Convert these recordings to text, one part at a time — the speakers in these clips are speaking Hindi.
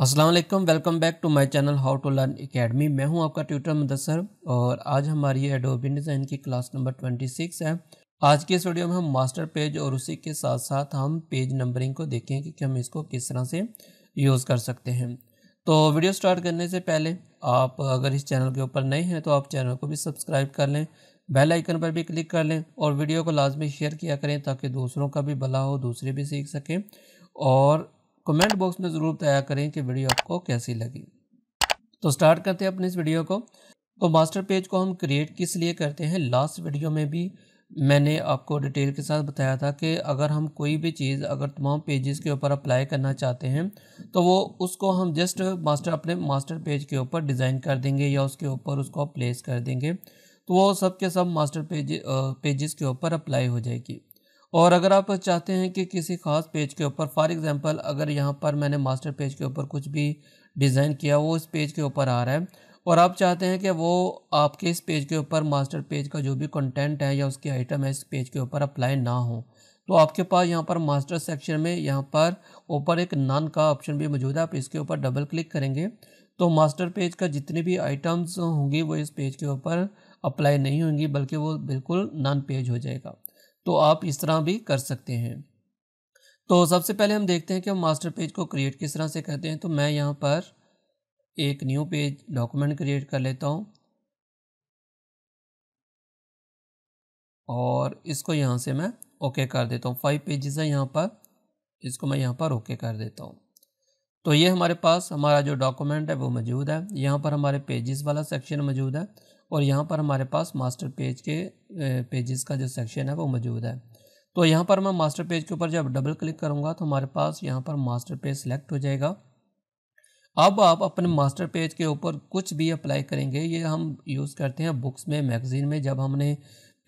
Aslam welcome back to my channel how to learn academy मैं हूं आपका ट्यूटर मुदसर और आज हमारी एडोबिन डिज़ाइन की क्लास नंबर 26 है आज के इस वीडियो में हम मास्टर पेज और उसी के साथ साथ हम पेज नंबरिंग को देखेंगे कि हम इसको किस तरह से यूज़ कर सकते हैं तो वीडियो स्टार्ट करने से पहले आप अगर इस चैनल के ऊपर नए हैं तो आप चैनल को भी सब्सक्राइब कर लें बेल आइकन पर भी क्लिक कर लें और वीडियो को लाजमी शेयर किया करें ताकि दूसरों का भी भला हो दूसरे भी सीख सकें और कमेंट बॉक्स में ज़रूर तैयार करें कि वीडियो आपको कैसी लगी तो स्टार्ट करते हैं अपने इस वीडियो को तो मास्टर पेज को हम क्रिएट किस लिए करते हैं लास्ट वीडियो में भी मैंने आपको डिटेल के साथ बताया था कि अगर हम कोई भी चीज़ अगर तमाम पेजेस के ऊपर अप्लाई करना चाहते हैं तो वो उसको हम जस्ट मास्टर अपने मास्टर पेज के ऊपर डिज़ाइन कर देंगे या उसके ऊपर उसको प्लेस कर देंगे तो वो सब के सब मास्टर पेज पेजेस के ऊपर अप्लाई हो जाएगी और अगर आप चाहते हैं कि किसी खास पेज के ऊपर फॉर एग्जांपल अगर यहाँ पर मैंने मास्टर पेज के ऊपर कुछ भी डिज़ाइन किया वो इस पेज के ऊपर आ रहा है और आप चाहते हैं कि वो आपके इस पेज के ऊपर मास्टर पेज का जो भी कंटेंट है या उसकी आइटम है इस पेज के ऊपर अप्लाई ना हो तो आपके पास यहाँ पर मास्टर सेक्शन में यहाँ पर ऊपर एक नन का ऑप्शन भी मौजूद है आप इसके ऊपर डबल क्लिक करेंगे तो मास्टर पेज का जितनी भी आइटम्स होंगी वो इस पेज के ऊपर अप्लाई नहीं होंगी बल्कि वो बिल्कुल नन पेज हो जाएगा तो आप इस तरह भी कर सकते हैं तो सबसे पहले हम देखते हैं कि हम मास्टर पेज को क्रिएट किस तरह से करते हैं तो मैं यहाँ पर एक न्यू पेज डॉक्यूमेंट क्रिएट कर लेता हूँ और इसको यहाँ से मैं ओके कर देता हूँ फाइव पेजेस है यहाँ पर इसको मैं यहाँ पर ओके कर देता हूँ तो ये हमारे पास हमारा जो डॉक्यूमेंट है वो मौजूद है यहाँ पर हमारे पेजेस वाला सेक्शन मौजूद है और यहाँ पर हमारे पास मास्टर पेज के पेजेस का जो सेक्शन है वो मौजूद है तो यहाँ पर मैं मास्टर पेज के ऊपर जब डबल क्लिक करूँगा तो हमारे पास यहाँ पर मास्टर पेज सेलेक्ट हो जाएगा अब आप अपने मास्टर पेज के ऊपर कुछ भी अप्लाई करेंगे ये हम यूज़ करते हैं बुक्स में मैगज़ीन में जब हमने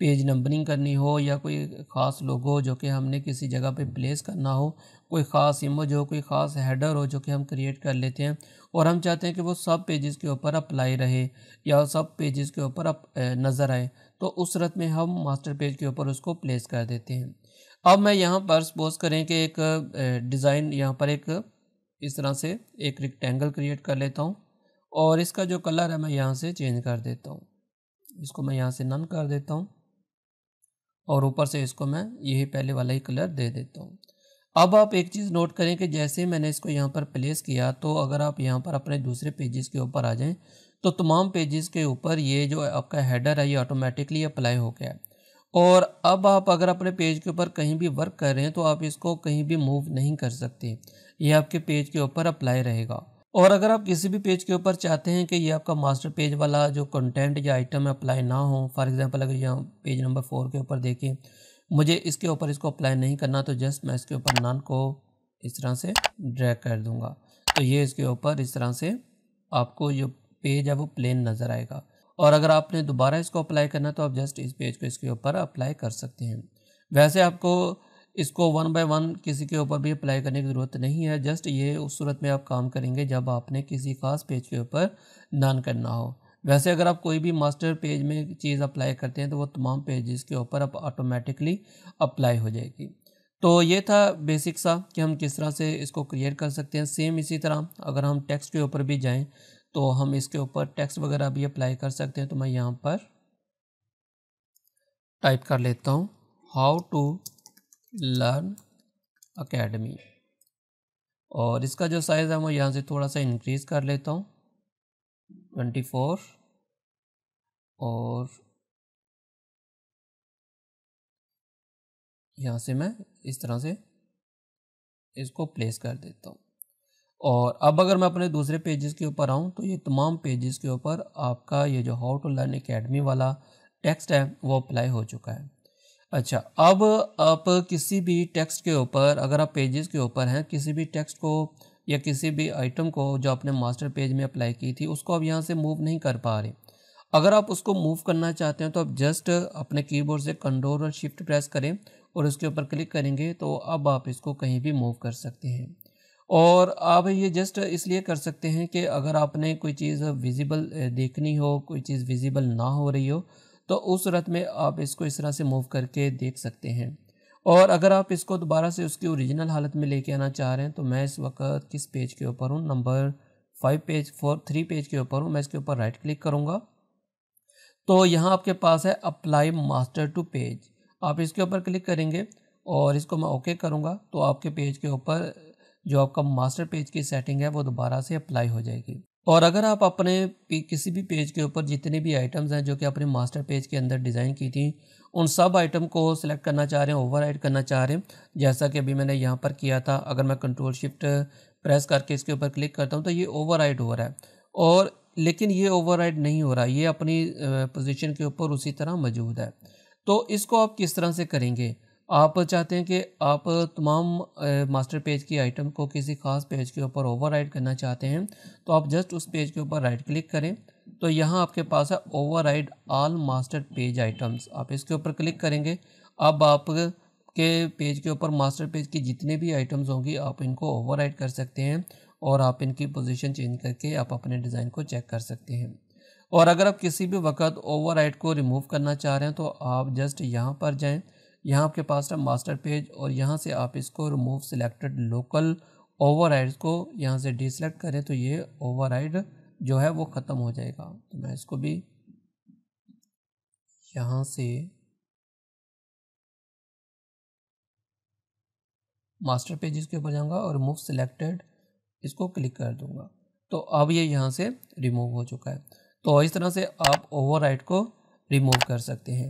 पेज नंबरिंग करनी हो या कोई ख़ास लोगो जो कि हमने किसी जगह पे प्लेस करना हो कोई ख़ास इमोज हो कोई ख़ास हेडर हो जो कि हम क्रिएट कर लेते हैं और हम चाहते हैं कि वो सब पेजेस के ऊपर अप्लाई रहे या सब पेजेस के ऊपर अप, नज़र आए तो उस रत में हम मास्टर पेज के ऊपर उसको प्लेस कर देते हैं अब मैं यहाँ पर सपोज करें कि एक डिज़ाइन यहाँ पर एक इस तरह से एक रिक्टेंगल क्रिएट कर लेता हूँ और इसका जो कलर है मैं यहाँ से चेंज कर देता हूँ इसको मैं यहाँ से नन कर देता हूँ और ऊपर से इसको मैं यही पहले वाला ही कलर दे देता हूँ अब आप एक चीज़ नोट करें कि जैसे मैंने इसको यहाँ पर प्लेस किया तो अगर आप यहाँ पर अपने दूसरे पेजेस के ऊपर आ जाएं तो तमाम पेजेस के ऊपर ये जो आपका हेडर है ये ऑटोमेटिकली अप्लाई हो गया और अब आप अगर अपने पेज के ऊपर कहीं भी वर्क कर रहे हैं तो आप इसको कहीं भी मूव नहीं कर सकते ये आपके पेज के ऊपर अप्लाई रहेगा और अगर आप किसी भी पेज के ऊपर चाहते हैं कि ये आपका मास्टर पेज वाला जो कंटेंट या आइटम अप्लाई ना हो फॉर एग्जांपल अगर यहाँ पेज नंबर फोर के ऊपर देखें मुझे इसके ऊपर इसको अप्लाई नहीं करना तो जस्ट मैं इसके ऊपर नान को इस तरह से ड्रैग कर दूँगा तो ये इसके ऊपर इस तरह से आपको जो पेज है वो प्लेन नज़र आएगा और अगर आपने दोबारा इसको अप्लाई करना तो आप जस्ट इस पेज को इसके ऊपर अप्लाई कर सकते हैं वैसे आपको इसको वन बाय वन किसी के ऊपर भी अप्लाई करने की ज़रूरत नहीं है जस्ट ये उस सूरत में आप काम करेंगे जब आपने किसी खास पेज के ऊपर नान करना हो वैसे अगर आप कोई भी मास्टर पेज में चीज़ अप्लाई करते हैं तो वो तमाम पेजेस के ऊपर आप ऑटोमेटिकली अप्लाई हो जाएगी तो ये था बेसिक सा कि हम किस तरह से इसको क्रिएट कर सकते हैं सेम इसी तरह अगर हम टेक्स्ट के ऊपर भी जाएं तो हम इसके ऊपर टेक्स्ट वगैरह भी अप्लाई कर सकते हैं तो मैं यहाँ पर टाइप कर लेता हूँ हाउ टू लर्न अकेडमी और इसका जो साइज़ है मैं यहाँ से थोड़ा सा इंक्रीज़ कर लेता हूँ ट्वेंटी फोर और यहाँ से मैं इस तरह से इसको प्लेस कर देता हूँ और अब अगर मैं अपने दूसरे पेजेस के ऊपर आऊँ तो ये तमाम पेजेस के ऊपर आपका ये जो हाउ टू लर्न अकेडमी वाला टेक्स्ट है वो अप्लाई हो चुका है अच्छा अब आप किसी भी टेक्स्ट के ऊपर अगर आप पेजेस के ऊपर हैं किसी भी टेक्स्ट को या किसी भी आइटम को जो आपने मास्टर पेज में अप्लाई की थी उसको आप यहाँ से मूव नहीं कर पा रहे अगर आप उसको मूव करना चाहते हैं तो आप जस्ट अपने कीबोर्ड से कंट्रोल और शिफ्ट प्रेस करें और उसके ऊपर क्लिक करेंगे तो अब आप इसको कहीं भी मूव कर सकते हैं और आप ये जस्ट इसलिए कर सकते हैं कि अगर आपने कोई चीज़ विजिबल देखनी हो कोई चीज़ विजिबल ना हो रही हो तो उस सूरत में आप इसको इस तरह से मूव करके देख सकते हैं और अगर आप इसको दोबारा से उसकी ओरिजिनल हालत में लेके आना चाह रहे हैं तो मैं इस वक्त किस पेज के ऊपर हूँ number five page four three page के ऊपर हूँ मैं इसके ऊपर राइट क्लिक करूँगा तो यहाँ आपके पास है अप्लाई मास्टर टू पेज आप इसके ऊपर क्लिक करेंगे और इसको मैं ओके करूँगा तो आपके पेज के ऊपर जो आपका मास्टर पेज की सेटिंग है वो दोबारा से अप्लाई हो जाएगी और अगर आप अपने किसी भी पेज के ऊपर जितने भी आइटम्स हैं जो कि आपने मास्टर पेज के अंदर डिज़ाइन की थी उन सब आइटम को सिलेक्ट करना चाह रहे हैं ओवर करना चाह रहे हैं जैसा कि अभी मैंने यहाँ पर किया था अगर मैं कंट्रोल शिफ्ट प्रेस करके इसके ऊपर क्लिक करता हूँ तो ये ओवर हो रहा है और लेकिन ये ओवर नहीं हो रहा ये अपनी पोजिशन के ऊपर उसी तरह मौजूद है तो इसको आप किस तरह से करेंगे आप चाहते हैं कि आप तमाम मास्टर पेज की आइटम को किसी खास पेज के ऊपर ओवर करना चाहते हैं तो आप जस्ट उस पेज के ऊपर राइट क्लिक करें तो यहाँ आपके पास है overall master page items आप इसके ऊपर क्लिक करेंगे अब आप के पेज के ऊपर मास्टर पेज की जितने भी आइटम्स होंगी आप इनको ओवर कर सकते हैं और आप इनकी पोजीशन चेंज करके आप अपने डिज़ाइन को चेक कर सकते हैं और अगर आप किसी भी वक्त ओवर को रिमूव करना चाह रहे हैं तो आप जस्ट यहाँ पर जाएँ यहाँ आपके पास है मास्टर पेज और यहाँ से आप इसको रिमूव सिलेक्टेड लोकल ओवर को यहाँ से डिसलेक्ट करें तो ये ओवर जो है वो ख़त्म हो जाएगा तो मैं इसको भी यहाँ से मास्टर पेज इसके ऊपर जाऊँगा और रिमूव सिलेक्टेड इसको क्लिक कर दूँगा तो अब ये यहाँ से रिमूव हो चुका है तो इस तरह से आप ओवर को रिमूव कर सकते हैं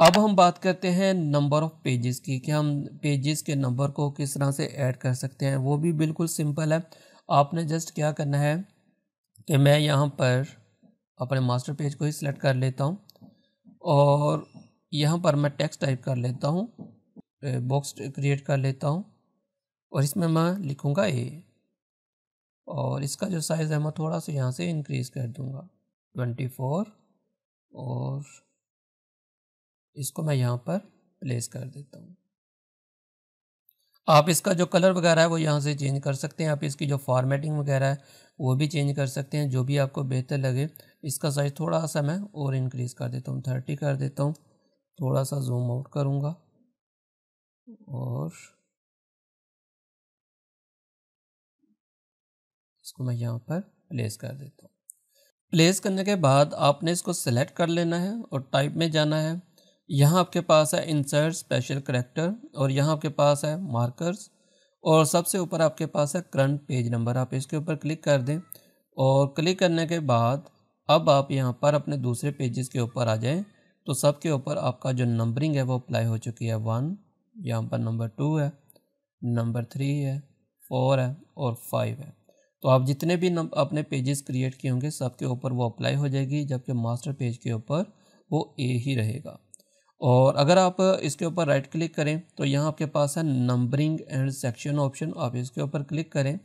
अब हम बात करते हैं नंबर ऑफ पेजेस की कि हम पेजेस के नंबर को किस तरह से ऐड कर सकते हैं वो भी बिल्कुल सिंपल है आपने जस्ट क्या करना है कि मैं यहाँ पर अपने मास्टर पेज को ही सिलेक्ट कर लेता हूँ और यहाँ पर मैं टेक्स्ट टाइप कर लेता हूँ बॉक्स क्रिएट कर लेता हूँ और इसमें मैं लिखूँगा ए और इसका जो साइज़ है मैं थोड़ा सा यहाँ से इंक्रीज़ कर दूँगा ट्वेंटी फोर और इसको मैं यहाँ पर प्लेस कर देता हूँ आप इसका जो कलर वगैरह है वो यहाँ से चेंज कर सकते हैं आप इसकी जो फॉर्मेटिंग वगैरह है वो भी चेंज कर सकते हैं जो भी आपको बेहतर लगे इसका साइज़ थोड़ा सा मैं और इनक्रीज़ कर देता हूँ थर्टी कर देता हूँ थोड़ा सा जूम आउट करूँगा और इसको मैं यहाँ पर प्लेस कर देता हूँ प्लेस करने के बाद आपने इसको सेलेक्ट कर लेना है और टाइप में जाना है यहाँ आपके पास है इंसर्ट स्पेशल करेक्टर और यहाँ आपके पास है मार्कर्स और सबसे ऊपर आपके पास है करंट पेज नंबर आप इसके ऊपर क्लिक कर दें और क्लिक करने के बाद अब आप यहाँ पर अपने दूसरे पेजेस के ऊपर आ जाएं तो सब के ऊपर आपका जो नंबरिंग है वो अप्लाई हो चुकी है वन यहाँ पर नंबर टू है नंबर थ्री है फोर है और फाइव है तो आप जितने भी नंबर अपने पेजेस क्रिएट किए होंगे सब के ऊपर वो अप्लाई हो जाएगी जबकि मास्टर पेज के ऊपर वो ए ही रहेगा और अगर आप इसके ऊपर राइट क्लिक करें तो यहाँ आपके पास है नंबरिंग एंड सेक्शन ऑप्शन आप इसके ऊपर क्लिक करें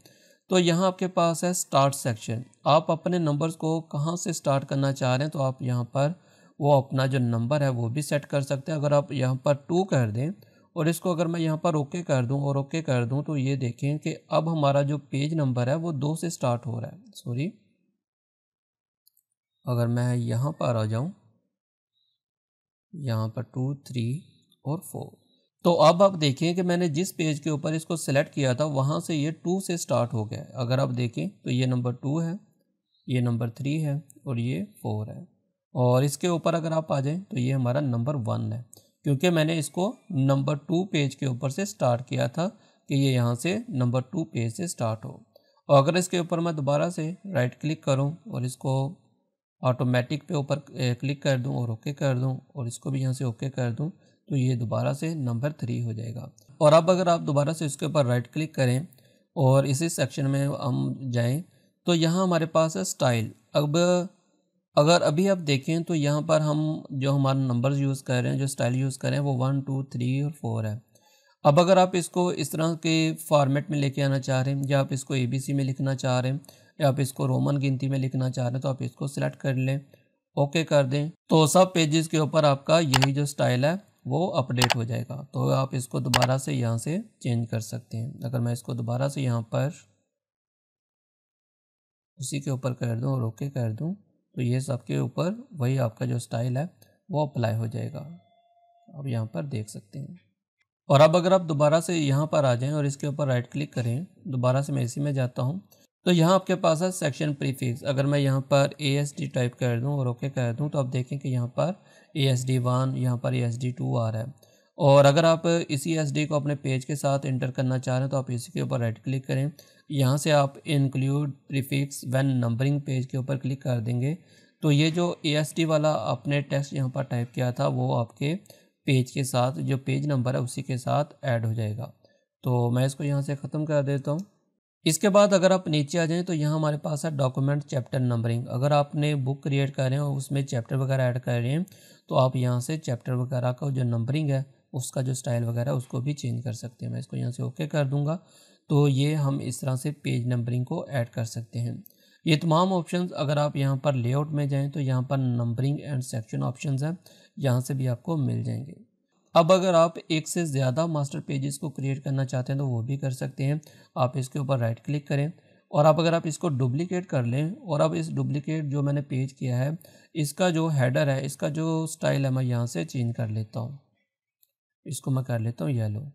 तो यहाँ आपके पास है स्टार्ट सेक्शन आप अपने नंबर्स को कहाँ से स्टार्ट करना चाह रहे हैं तो आप यहाँ पर वो अपना जो नंबर है वो भी सेट कर सकते हैं अगर आप यहाँ पर टू कर दें और इसको अगर मैं यहाँ पर ओके कर दूँ और ओके कर दूँ तो ये देखें कि अब हमारा जो पेज नंबर है वो दो से स्टार्ट हो रहा है सॉरी अगर मैं यहाँ पर आ जाऊँ यहाँ पर टू थ्री और फोर तो अब आप देखें कि मैंने जिस पेज के ऊपर इसको सेलेक्ट किया था वहाँ से ये टू से स्टार्ट हो गया है अगर आप देखें तो ये नंबर टू है ये नंबर थ्री है और ये फोर है और इसके ऊपर अगर आप आ जाएं तो ये हमारा नंबर वन है क्योंकि मैंने इसको नंबर टू पेज के ऊपर से स्टार्ट किया था कि ये यहाँ से नंबर टू पेज से स्टार्ट हो और अगर इसके ऊपर मैं दोबारा से राइट क्लिक करूँ और इसको ऑटोमेटिक पे ऊपर क्लिक कर दूं और ओके कर दूं और इसको भी यहाँ से ओके कर दूं तो ये दोबारा से नंबर थ्री हो जाएगा और अब अगर आप दोबारा से इसके ऊपर राइट क्लिक करें और इसी सेक्शन में हम जाएं तो यहाँ हमारे पास है स्टाइल अब अगर अभी आप देखें तो यहाँ पर हम जो हमारा नंबर्स यूज़ कर रहे हैं जो स्टाइल यूज़ कर रहे हैं वो वन टू थ्री और फोर है अब अगर आप इसको इस तरह के फॉर्मेट में लेके आना चाह रहे हैं या आप इसको ए में लिखना चाह रहे हैं या आप इसको रोमन गिनती में लिखना चाह रहे हैं तो आप इसको सिलेक्ट कर लें ओके कर दें तो सब पेजेस के ऊपर आपका यही जो स्टाइल है वो अपडेट हो जाएगा तो आप इसको दोबारा से यहाँ से चेंज कर सकते हैं अगर मैं इसको दोबारा से यहाँ पर उसी के ऊपर कर दूँ और ओके कर दूँ तो ये सब के ऊपर वही आपका जो स्टाइल है वो अप्लाई हो जाएगा आप यहाँ पर देख सकते हैं और अब अगर आप दोबारा से यहाँ पर आ जाएं और इसके ऊपर राइट क्लिक करें दोबारा से मैं इसी में जाता हूँ तो यहाँ आपके पास है सेक्शन प्रीफिक्स अगर मैं यहाँ पर ए एस डी टाइप कर दूँ और ओके कर दूँ तो आप देखें कि यहाँ पर ए एस डी वन यहाँ पर ए एस डी टू आ रहा है और अगर आप इसी एस डी को अपने पेज के साथ इंटर करना चाह रहे हैं तो आप इसी के ऊपर राइट क्लिक करें यहाँ से आप include prefix one numbering page के ऊपर क्लिक कर देंगे तो ये जो ए एस डी वाला आपने टेक्स्ट यहाँ पर टाइप किया था वो आपके पेज के साथ जो पेज नंबर है उसी के साथ ऐड हो जाएगा तो मैं इसको यहाँ से ख़त्म कर देता हूँ इसके बाद अगर आप नीचे आ जाएं तो यहाँ हमारे पास है डॉक्यूमेंट चैप्टर नंबरिंग अगर आपने बुक क्रिएट कर रहे हैं और उसमें चैप्टर वगैरह ऐड कर रहे हैं तो आप यहाँ से चैप्टर वगैरह का जो नंबरिंग है उसका जो स्टाइल वगैरह उसको भी चेंज कर सकते हैं मैं इसको यहाँ से ओके कर दूँगा तो ये हम इस तरह से पेज नंबरिंग को ऐड कर सकते हैं ये तमाम ऑप्शन अगर आप यहाँ पर लेआउट में जाएँ तो यहाँ पर नंबरिंग एंड सेक्शन ऑप्शन हैं यहाँ से भी आपको मिल जाएंगे अब अगर आप एक से ज़्यादा मास्टर पेजेस को क्रिएट करना चाहते हैं तो वो भी कर सकते हैं आप इसके ऊपर राइट क्लिक करें और आप अगर आप इसको डुप्लीकेट कर लें और अब इस डुप्लीकेट जो मैंने पेज किया है इसका जो हैडर है इसका जो स्टाइल है मैं यहाँ से चेंज कर लेता हूँ इसको मैं कर लेता हूँ येलो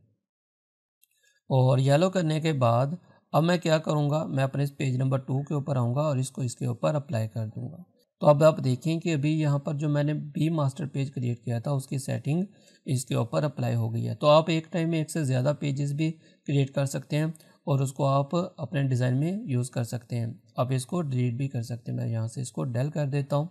और येलो करने के बाद अब मैं क्या करूँगा मैं अपने इस पेज नंबर टू के ऊपर आऊँगा और इसको इसके ऊपर अप्लाई कर दूँगा तो अब आप देखें कि अभी यहाँ पर जो मैंने बी मास्टर पेज क्रिएट किया था उसकी सेटिंग इसके ऊपर अप्लाई हो गई है तो आप एक टाइम में एक से ज़्यादा पेजेस भी क्रिएट कर सकते हैं और उसको आप अपने डिज़ाइन में यूज़ कर सकते हैं आप इसको डिलीट भी कर सकते हैं मैं यहाँ से इसको डेल कर देता हूँ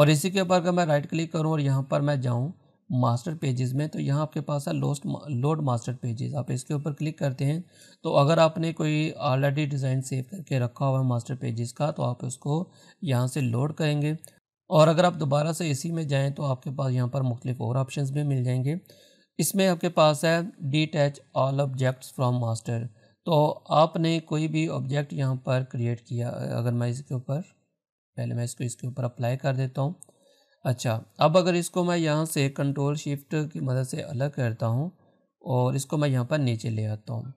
और इसी के ऊपर अगर मैं राइट क्लिक करूँ और यहाँ पर मैं जाऊँ मास्टर पेजेस में तो यहाँ आपके पास है लोस्ट लोड मास्टर पेजेस आप इसके ऊपर क्लिक करते हैं तो अगर आपने कोई ऑलरेडी डिज़ाइन सेव करके रखा हुआ है मास्टर पेजेस का तो आप उसको यहाँ से लोड करेंगे और अगर आप दोबारा से इसी में जाएँ तो आपके पास यहाँ पर मुख्तलिफ और ऑप्शन भी मिल जाएंगे इसमें आपके पास है detach all objects from master तो आपने कोई भी ऑब्जेक्ट यहाँ पर क्रिएट किया अगर मैं इसके ऊपर पहले मैं इसको इसके ऊपर अप्लाई कर देता हूँ अच्छा अब अगर इसको मैं यहाँ से कंट्रोल शिफ्ट की मदद से अलग करता हूँ और इसको मैं यहाँ पर नीचे ले आता हूँ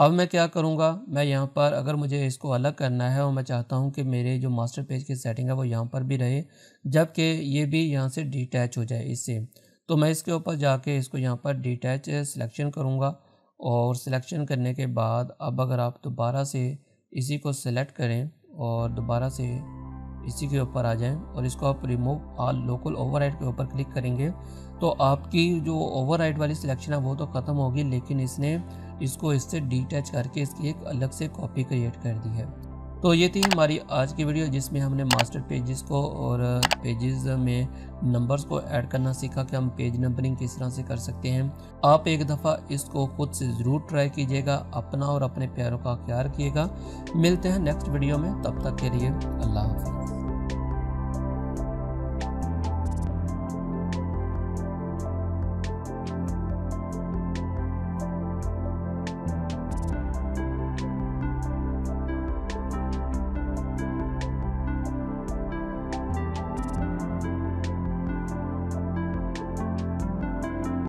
अब मैं क्या करूँगा मैं यहाँ पर अगर मुझे इसको अलग करना है और मैं चाहता हूँ कि मेरे जो मास्टर पेज की सेटिंग है वो यहाँ पर भी रहे जबकि ये भी यहाँ से डिटैच हो जाए इससे तो मैं इसके ऊपर जाके इसको यहाँ पर डिटैच सिलेक्शन करूँगा और सिलेक्शन करने के बाद अब अगर आप दोबारा से इसी को सेलेक्ट करें और दोबारा से इसी के ऊपर आ जाएं और इसको आप रिमूव आल लोकल ओवरराइड के ऊपर क्लिक करेंगे तो आपकी जो ओवरराइड वाली सिलेक्शन है वो तो ख़त्म होगी लेकिन इसने इसको इससे डिटैच करके इसकी एक अलग से कॉपी क्रिएट कर दी है तो ये थी हमारी आज की वीडियो जिसमें हमने मास्टर पेजेस को और पेजेस में नंबर्स को ऐड करना सीखा कि हम पेज नंबरिंग किस तरह से कर सकते हैं आप एक दफ़ा इसको खुद से ज़रूर ट्राई कीजिएगा अपना और अपने प्यारों का ख्याल रखिएगा मिलते हैं नेक्स्ट वीडियो में तब तक के लिए अल्लाह हाफिज़